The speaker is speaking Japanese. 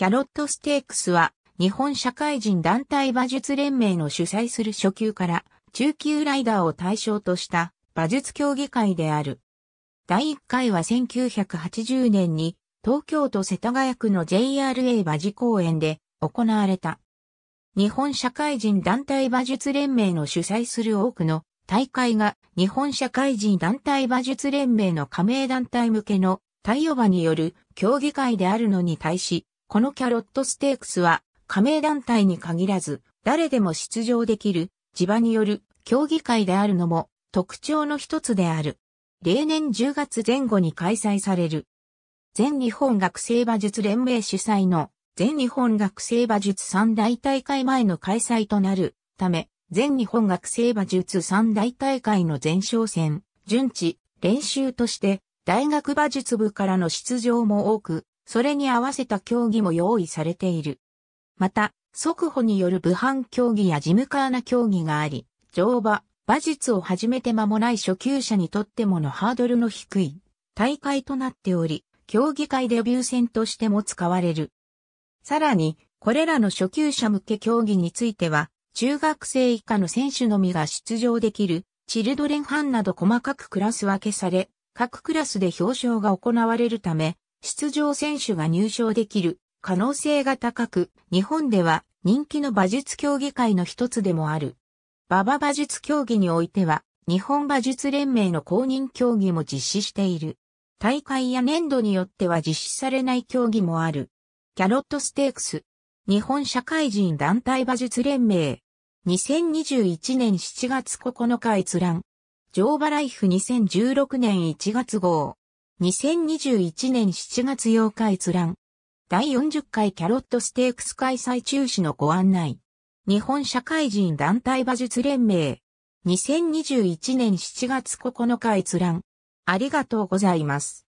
キャロットステークスは日本社会人団体馬術連盟の主催する初級から中級ライダーを対象とした馬術競技会である。第1回は1980年に東京都世田谷区の JRA 馬事公園で行われた。日本社会人団体馬術連盟の主催する多くの大会が日本社会人団体馬術連盟の加盟団体向けの対応馬による競技会であるのに対し、このキャロットステークスは、加盟団体に限らず、誰でも出場できる、地場による競技会であるのも特徴の一つである。例年10月前後に開催される。全日本学生馬術連盟主催の全日本学生馬術三大大会前の開催となるため、全日本学生馬術三大大会の前哨戦、順地、練習として、大学馬術部からの出場も多く、それに合わせた競技も用意されている。また、速歩による武範競技やジムカーナ競技があり、乗馬、馬術を始めて間もない初級者にとってものハードルの低い大会となっており、競技会デビュー戦としても使われる。さらに、これらの初級者向け競技については、中学生以下の選手のみが出場できる、チルドレン班など細かくクラス分けされ、各クラスで表彰が行われるため、出場選手が入賞できる可能性が高く、日本では人気の馬術競技会の一つでもある。馬場馬術競技においては、日本馬術連盟の公認競技も実施している。大会や年度によっては実施されない競技もある。キャロットステークス。日本社会人団体馬術連盟。2021年7月9日閲覧。乗馬ライフ2016年1月号。2021年7月8日閲覧。第40回キャロットステークス開催中止のご案内。日本社会人団体馬術連盟。2021年7月9日閲覧。ありがとうございます。